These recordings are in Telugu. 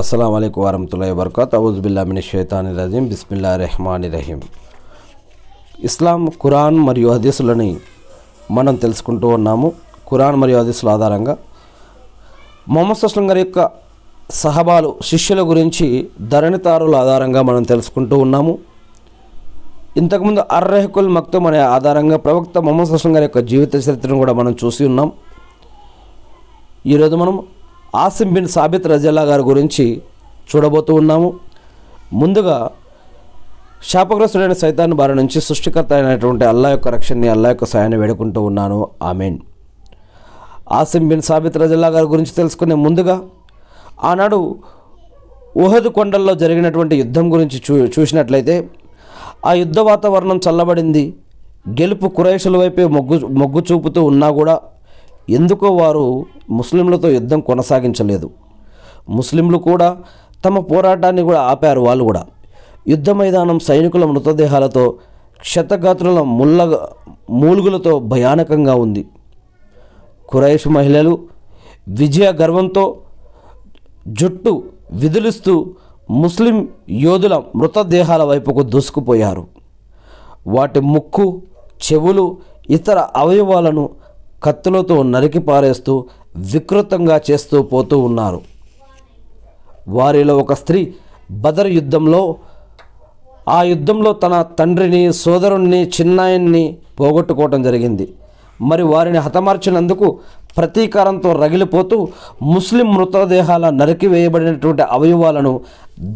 అస్సలం అయికు వరహతుల్లా వరకత్ అవుజుబిల్లా మిని శ్వేతాని రజీం బిస్మిల్లా రెహమాని రహీం ఇస్లాం ఖురాన్ మరియు హదీసులని మనం తెలుసుకుంటూ ఉన్నాము ఖురాన్ మరియు హదీసుల ఆధారంగా మొహమ్మద్ సుస్లం గారి యొక్క సహబాలు శిష్యుల గురించి ధరణితారుల ఆధారంగా మనం తెలుసుకుంటూ ఉన్నాము ఇంతకుముందు అర్రహకుల్ మక్తం అనే ఆధారంగా ప్రవక్త మొహమ్మద్ సుస్లం గారి యొక్క జీవిత చరిత్రను కూడా మనం చూసి ఉన్నాం ఈరోజు మనం ఆసిం బిన్ సాబిత్ రజల్లా గారి గురించి చూడబోతూ ఉన్నాము ముందుగా శాపగ్రస్తుడైన సైతాన్ బారి నుంచి సృష్టికర్త అయినటువంటి అల్లా యొక్క రక్షణని అల్లా యొక్క సాయాన్ని వేడుకుంటూ ఉన్నాను ఆమెన్ ఆసిం బిన్ సాబిత్ రజల్లా గారి గురించి తెలుసుకునే ముందుగా ఆనాడు ఊహదు కొండల్లో జరిగినటువంటి యుద్ధం గురించి చూ చూసినట్లయితే ఆ యుద్ధ వాతావరణం చల్లబడింది గెలుపు కురైషుల వైపే మొగ్గు మొగ్గు చూపుతూ ఉన్నా కూడా ఎందుకో వారు ముస్లింలతో యుద్ధం కొనసాగించలేదు ముస్లింలు కూడా తమ పోరాటాన్ని కూడా ఆపారు వాళ్ళు కూడా యుద్ధ మైదానం సైనికుల మృతదేహాలతో క్షతగాత్రుల ముళ్ళ మూలుగులతో భయానకంగా ఉంది కురైష్ మహిళలు విజయ గర్వంతో జుట్టు విదిలిస్తూ ముస్లిం యోధుల మృతదేహాల వైపుకు దూసుకుపోయారు వాటి ముక్కు చెవులు ఇతర అవయవాలను కత్తులతో నరికి పారేస్తూ వికృతంగా చేస్తూ పోతూ ఉన్నారు వారిలో ఒక స్త్రీ బదర్ యుద్ధంలో ఆ యుద్ధంలో తన తండ్రిని సోదరుణ్ణి చిన్నాయన్ని పోగొట్టుకోవటం జరిగింది మరి వారిని హతమార్చినందుకు ప్రతీకారంతో రగిలిపోతూ ముస్లిం మృతదేహాల నరికివేయబడినటువంటి అవయవాలను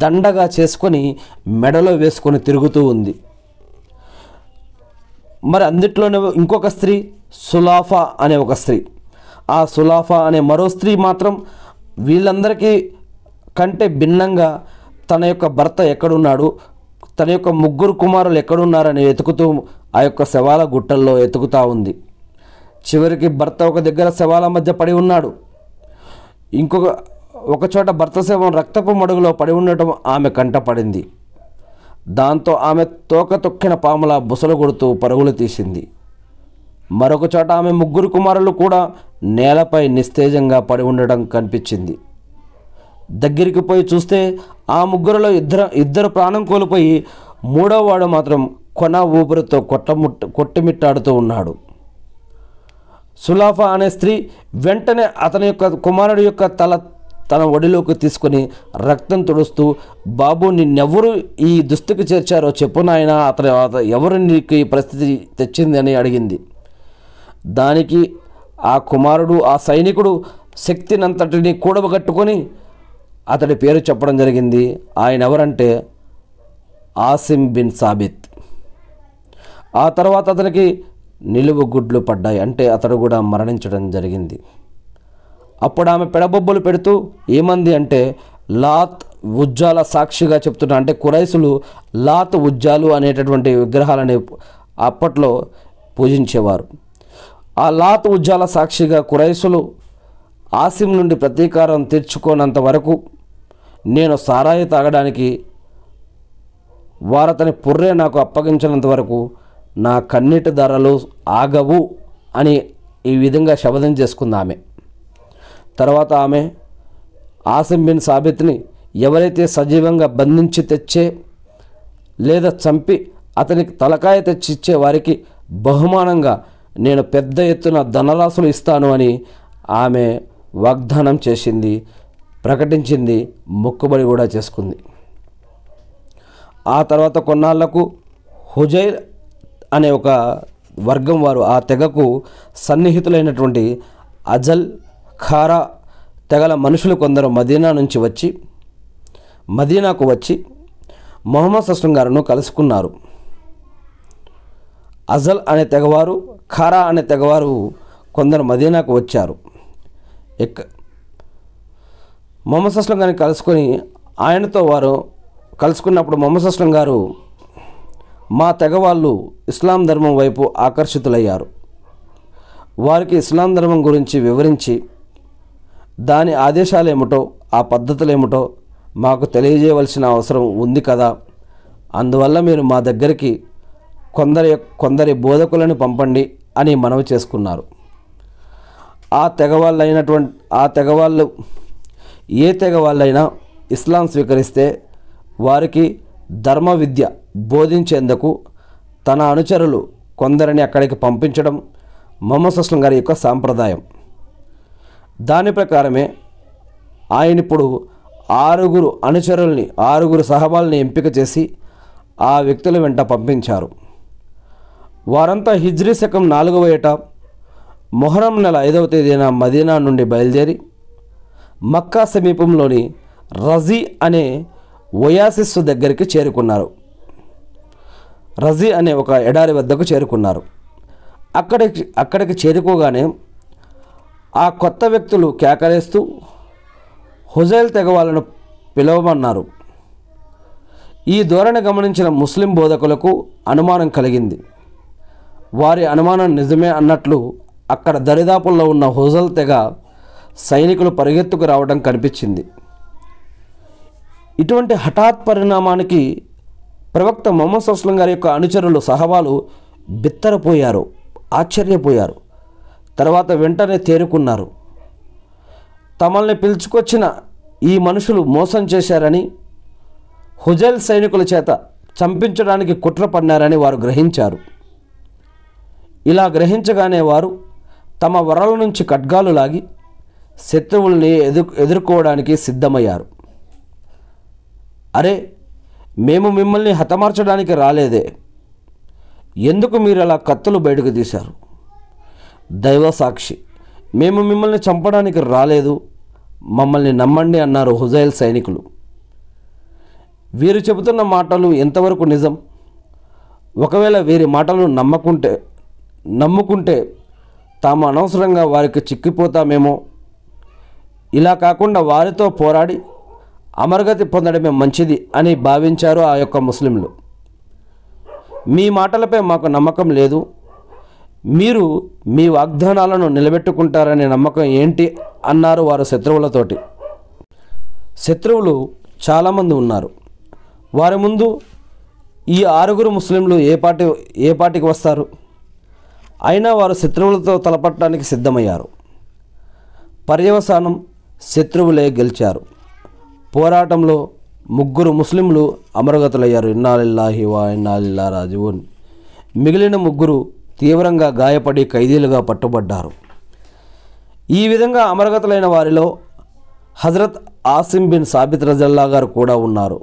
దండగా చేసుకొని మెడలో వేసుకొని తిరుగుతూ ఉంది మరి అందుట్లోనే ఇంకొక స్త్రీ సులాఫా అనే ఒక స్త్రీ ఆ సులాఫా అనే మరో స్త్రీ మాత్రం వీళ్ళందరికీ కంటే భిన్నంగా తన యొక్క భర్త ఎక్కడున్నాడు తన యొక్క ముగ్గురు కుమారులు ఎక్కడున్నారని వెతుకుతూ ఆ యొక్క శవాల గుట్టల్లో ఎతుకుతూ ఉంది చివరికి భర్త ఒక దగ్గర శవాల మధ్య పడి ఉన్నాడు ఇంకొక ఒక చోట భర్త శవం రక్తపు మడుగులో పడి ఉండటం ఆమె కంటపడింది దాంతో ఆమె తోక తొక్కిన పాముల బుసలు కొడుతూ పరుగులు తీసింది మరొక చోట ఆమె ముగ్గురు కుమారులు కూడా నేలపై నిస్తేజంగా పడి ఉండడం కనిపించింది దగ్గరికి పోయి చూస్తే ఆ ముగ్గురులో ఇద్దరు ఇద్దరు ప్రాణం కోల్పోయి మూడోవాడు మాత్రం కొన ఊపిరితో కొట్టముట్ట కొట్టిమిట్టాడుతూ ఉన్నాడు సులాఫా అనే స్త్రీ వెంటనే అతని యొక్క కుమారుడి యొక్క తల తన ఒడిలోకి తీసుకుని రక్తం తుడుస్తూ బాబు నిన్నెవరు ఈ దుస్తుకు చేర్చారో చెప్పు అతని ఎవరు నీకు ఈ పరిస్థితి తెచ్చింది అని అడిగింది దానికి ఆ కుమారుడు ఆ సైనికుడు శక్తినంతటిని కూడబగట్టుకొని అతడి పేరు చెప్పడం జరిగింది ఆయన ఎవరంటే ఆసిమ్ బిన్ సాబిత్ ఆ తర్వాత అతనికి నిలువు గుడ్లు పడ్డాయి అంటే అతడు కూడా మరణించడం జరిగింది అప్పుడు ఆమె పెడబొబ్బులు పెడుతూ ఏమంది అంటే లాత్ ఉజ్జాల సాక్షిగా చెప్తున్నా అంటే కురైసులు లాత్ ఉజ్జాలు అనేటటువంటి విగ్రహాలని అప్పట్లో పూజించేవారు ఆ లాత్ ఉజ్జాల సాక్షిగా కురైసులు ఆసిం నుండి ప్రతీకారం తెచ్చుకోనంత వరకు నేను సారాయి తాగడానికి వారతని పుర్రే నాకు అప్పగించినంత వరకు నా కన్నీటి ధరలు ఆగవు అని ఈ విధంగా శపథం చేసుకుంది ఆమె తర్వాత ఆమె ఆసిం బిన్ సాబిత్ని ఎవరైతే సజీవంగా బంధించి తెచ్చే లేదా చంపి అతనికి తలకాయ తెచ్చిచ్చే వారికి బహుమానంగా నేను పెద్ద ఎత్తున ధనరాశులు ఇస్తాను అని ఆమె వాగ్దానం చేసింది ప్రకటించింది మొక్కుబడి కూడా చేసుకుంది ఆ తర్వాత కొన్నాళ్లకు హుజైర్ అనే ఒక వర్గం వారు ఆ తెగకు సన్నిహితులైనటువంటి అజల్ ఖారా తెగల మనుషులు కొందరు మదీనా నుంచి వచ్చి మదీనాకు వచ్చి మొహమ్మద్ సస్లం గారును కలుసుకున్నారు అజల్ అనే తెగవారు ఖారా అనే తెగవారు కొందరు మదీనాకు వచ్చారు ఎక్క మొహమ్మద్ అస్లం గారిని కలుసుకొని ఆయనతో వారు కలుసుకున్నప్పుడు మొహమ్మద్ అస్లం గారు మా తెగవాళ్ళు ఇస్లాం ధర్మం వైపు ఆకర్షితులయ్యారు వారికి ఇస్లాం ధర్మం గురించి వివరించి దాని ఆదేశాలు ఏమిటో ఆ పద్ధతులు ఏమిటో మాకు తెలియజేయవలసిన అవసరం ఉంది కదా అందువల్ల మీరు మా దగ్గరికి కొందరి కొందరి బోధకులను పంపండి అని మనవి చేసుకున్నారు ఆ తెగవాళ్ళైనటువంటి ఆ తెగవాళ్ళు ఏ తెగవాళ్ళైనా ఇస్లాం స్వీకరిస్తే వారికి ధర్మ విద్య బోధించేందుకు తన అనుచరులు కొందరిని అక్కడికి పంపించడం మొహమ్మద్ సుస్లం గారి యొక్క సాంప్రదాయం దాని ప్రకారమే ఆయన ఇప్పుడు ఆరుగురు అనుచరుల్ని ఆరుగురు సహబాల్ని ఎంపిక చేసి ఆ వ్యక్తుల వెంట పంపించారు వారంతా హిజ్రీ శకం నాలుగవ ఏట మొహరం నెల ఐదవ తేదీన మదీనా నుండి బయలుదేరి మక్కా సమీపంలోని రజీ అనే ఒయాసిస్ దగ్గరికి చేరుకున్నారు రజీ అనే ఒక ఎడారి వద్దకు చేరుకున్నారు అక్కడికి అక్కడికి చేరుకోగానే ఆ కొత్త వ్యక్తులు కేకలేస్తూ హుజైల్ తెగవాలను పిలవమన్నారు ఈ ధోరణి గమనించిన ముస్లిం బోధకులకు అనుమానం కలిగింది వారి అనుమానం నిజమే అన్నట్లు అక్కడ దరిదాపుల్లో ఉన్న హుజల్ తెగ సైనికులు పరిగెత్తుకు రావడం కనిపించింది ఇటువంటి హఠాత్ పరిణామానికి ప్రవక్త మొహమ్మద్ సస్లం గారి యొక్క అనుచరులు సహవాలు బిత్తరపోయారు ఆశ్చర్యపోయారు తర్వాత వెంటనే తేరుకున్నారు తమల్ని పిలుచుకొచ్చిన ఈ మనుషులు మోసం చేశారని హుజైల్ సైనికుల చేత చంపించడానికి కుట్ర పన్నారని వారు గ్రహించారు ఇలా గ్రహించగానే వారు తమ వరల నుంచి ఖడ్గాలు లాగి శత్రువుల్ని ఎదు ఎదుర్కోవడానికి సిద్ధమయ్యారు అరే మేము మిమ్మల్ని హతమార్చడానికి రాలేదే ఎందుకు మీరు అలా కత్తులు బయటకు తీశారు దైవ సాక్షి మేము మిమ్మల్ని చంపడానికి రాలేదు మమ్మల్ని నమ్మండి అన్నారు హుజైల్ సైనికులు వీరు చెబుతున్న మాటలు ఎంతవరకు నిజం ఒకవేళ వీరి మాటలు నమ్మకుంటే నమ్ముకుంటే తాము అనవసరంగా వారికి చిక్కిపోతామేమో ఇలా కాకుండా వారితో పోరాడి అమరగతి పొందడమే మంచిది అని భావించారు ఆ యొక్క ముస్లింలు మీ మాటలపై మాకు నమ్మకం లేదు మీరు మీ వాగ్దానాలను నిలబెట్టుకుంటారనే నమ్మకం ఏంటి అన్నారు వారు శత్రువులతోటి శత్రువులు చాలామంది ఉన్నారు వారి ముందు ఈ ఆరుగురు ముస్లింలు ఏ పార్టీ ఏ పార్టీకి వస్తారు అయినా వారు శత్రువులతో తలపట్టడానికి సిద్ధమయ్యారు పర్యవసానం శత్రువులే గెలిచారు పోరాటంలో ముగ్గురు ముస్లింలు అమరగతులయ్యారు ఇన్నాళ్ళిల్లా హివా ఇన్నాలిల్లా రాజువున్ మిగిలిన ముగ్గురు తీవ్రంగా గాయపడి ఖైదీలుగా పట్టుబడ్డారు ఈ విధంగా అమరగతులైన వారిలో హజరత్ ఆసిం బిన్ సాబిత్ రజల్లా గారు కూడా ఉన్నారు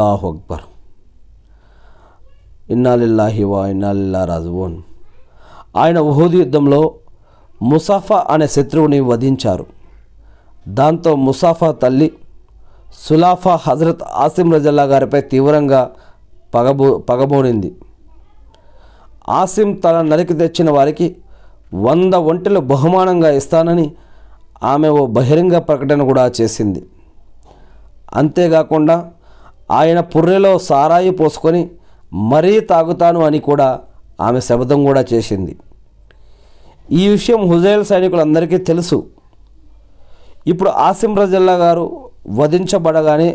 లాహోక్బర్ అక్బర్ హివా వా ఇన్నాలిల్లా రాజువోన్ ఆయన ఉహోది యుద్ధంలో ముసాఫా అనే శత్రువుని వధించారు దాంతో ముసాఫా తల్లి సులాఫా హజరత్ ఆసిం రజల్లా గారిపై తీవ్రంగా పగబో పగబోనింది ఆసిం తన నరికి తెచ్చిన వారికి వంద ఒంటెలు బహుమానంగా ఇస్తానని ఆమె ఓ బహిరంగ ప్రకటన కూడా చేసింది అంతేకాకుండా ఆయన పుర్రెలో సారాయి పోసుకొని మరీ తాగుతాను అని కూడా ఆమె శబ్దం కూడా చేసింది ఈ విషయం హుజైల్ సైనికులందరికీ తెలుసు ఇప్పుడు ఆసిం రజల్లా గారు వధించబడగానే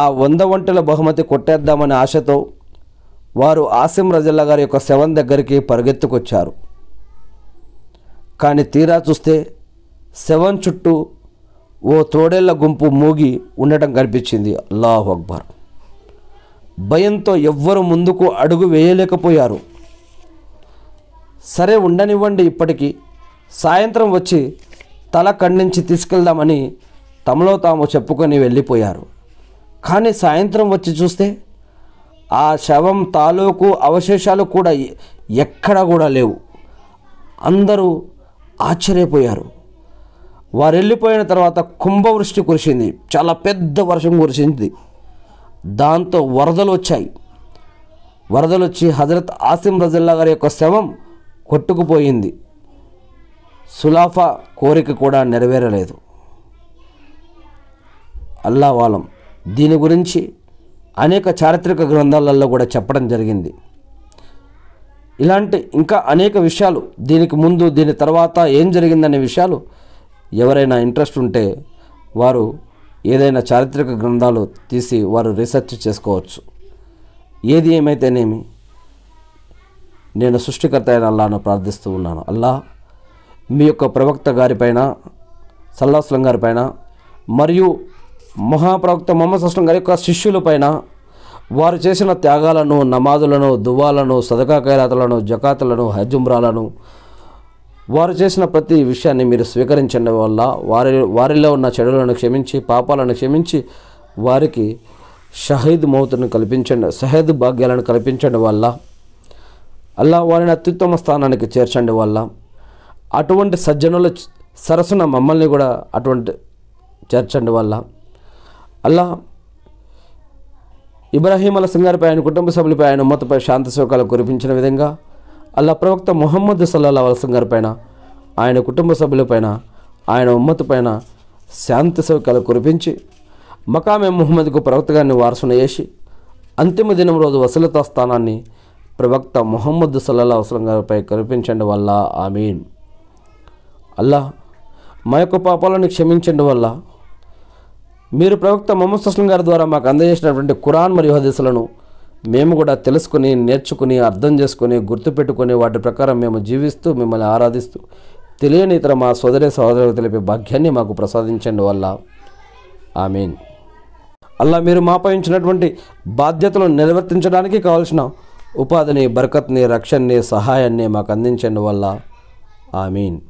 ఆ వంద వంటల బహుమతి కొట్టేద్దామనే ఆశతో వారు ఆసిం రజల్లా గారి యొక్క శవం దగ్గరికి పరిగెత్తుకొచ్చారు కానీ తీరా చూస్తే శవం చుట్టూ ఓ తోడేళ్ల గుంపు మూగి ఉండటం కనిపించింది అల్లాహ్ అక్బర్ భయంతో ఎవ్వరు ముందుకు అడుగు వేయలేకపోయారు సరే ఉండనివ్వండి ఇప్పటికీ సాయంత్రం వచ్చి తల కన్నించి తీసుకెళ్దామని తమలో తాము చెప్పుకొని వెళ్ళిపోయారు కానీ సాయంత్రం వచ్చి చూస్తే ఆ శవం తాలూకు అవశేషాలు కూడా ఎక్కడా కూడా లేవు అందరూ ఆశ్చర్యపోయారు వారు వెళ్ళిపోయిన తర్వాత కుంభవృష్టి కురిసింది చాలా పెద్ద వర్షం కురిసింది దాంతో వరదలు వచ్చాయి వరదలు వచ్చి హజరత్ ఆసిం రజల్లా గారి యొక్క శవం కొట్టుకుపోయింది సులాఫా కోరిక కూడా నెరవేరలేదు అల్లావాలం దీని గురించి అనేక చారిత్రక గ్రంథాలలో కూడా చెప్పడం జరిగింది ఇలాంటి ఇంకా అనేక విషయాలు దీనికి ముందు దీని తర్వాత ఏం జరిగిందనే విషయాలు ఎవరైనా ఇంట్రెస్ట్ ఉంటే వారు ఏదైనా చారిత్రక గ్రంథాలు తీసి వారు రీసెర్చ్ చేసుకోవచ్చు ఏది ఏమైతేనేమి నేను సృష్టికర్త అయిన అల్లాను ప్రార్థిస్తూ ఉన్నాను అల్లా మీ యొక్క ప్రవక్త గారిపైన సల్లాస్లం గారిపైన మరియు మహాప్రవక్త మొహమ్మద్ సస్లం గారి యొక్క శిష్యులపైన వారు చేసిన త్యాగాలను నమాజులను దువ్వాలను సదకా ఖైరాతలను జకాతులను హజుమ్రాలను వారు చేసిన ప్రతి విషయాన్ని మీరు స్వీకరించడం వల్ల వారి వారిలో ఉన్న చెడులను క్షమించి పాపాలను క్షమించి వారికి షహీద్ మౌతును కల్పించండి షహీద్ భాగ్యాలను కల్పించడం వల్ల అల్లా వారిని అత్యుత్తమ స్థానానికి చేర్చండి వల్ల అటువంటి సజ్జనుల సరసున మమ్మల్ని కూడా అటువంటి చేర్చండి వల్ల అల్లా ఇబ్రాహీం అల సింగారిపై ఆయన కుటుంబ సభ్యులపై ఆయన ఉమ్మతపై శాంతి శోకాలు కురిపించిన విధంగా అల్లా ప్రవక్త మొహమ్మద్ సల్లా అలసం గారిపైన ఆయన కుటుంబ సభ్యులపైన ఆయన ఉమ్మతిపైన శాంతి సౌకర్యాలు కురిపించి మకామె మొహమ్మద్కు ప్రవక్త గారిని వేసి అంతిమ దినం రోజు వసలతా స్థానాన్ని ప్రవక్త మొహమ్మద్ సల్లల్లా అవసరం గారిపై కనిపించండి వల్ల ఆమీన్ అల్లా మా యొక్క పాపాలను క్షమించండి వల్ల మీరు ప్రవక్త మొహమ్మద్ అస్లం గారి ద్వారా మాకు అందజేసినటువంటి కురాన్ మరియు హదీసులను మేము కూడా తెలుసుకుని నేర్చుకుని అర్థం చేసుకుని గుర్తుపెట్టుకుని వాటి ప్రకారం మేము జీవిస్తూ మిమ్మల్ని ఆరాధిస్తూ తెలియని ఇతర మా సోదరి సహోదరులకు తెలిపే భాగ్యాన్ని మాకు ప్రసాదించండి వల్ల ఆమీన్ అలా మీరు మాపై బాధ్యతలను నిర్వర్తించడానికి కావాల్సిన ఉపాధిని బర్కత్ని రక్షణని సహాయాన్ని మాకు అందించండి వల్ల మీన్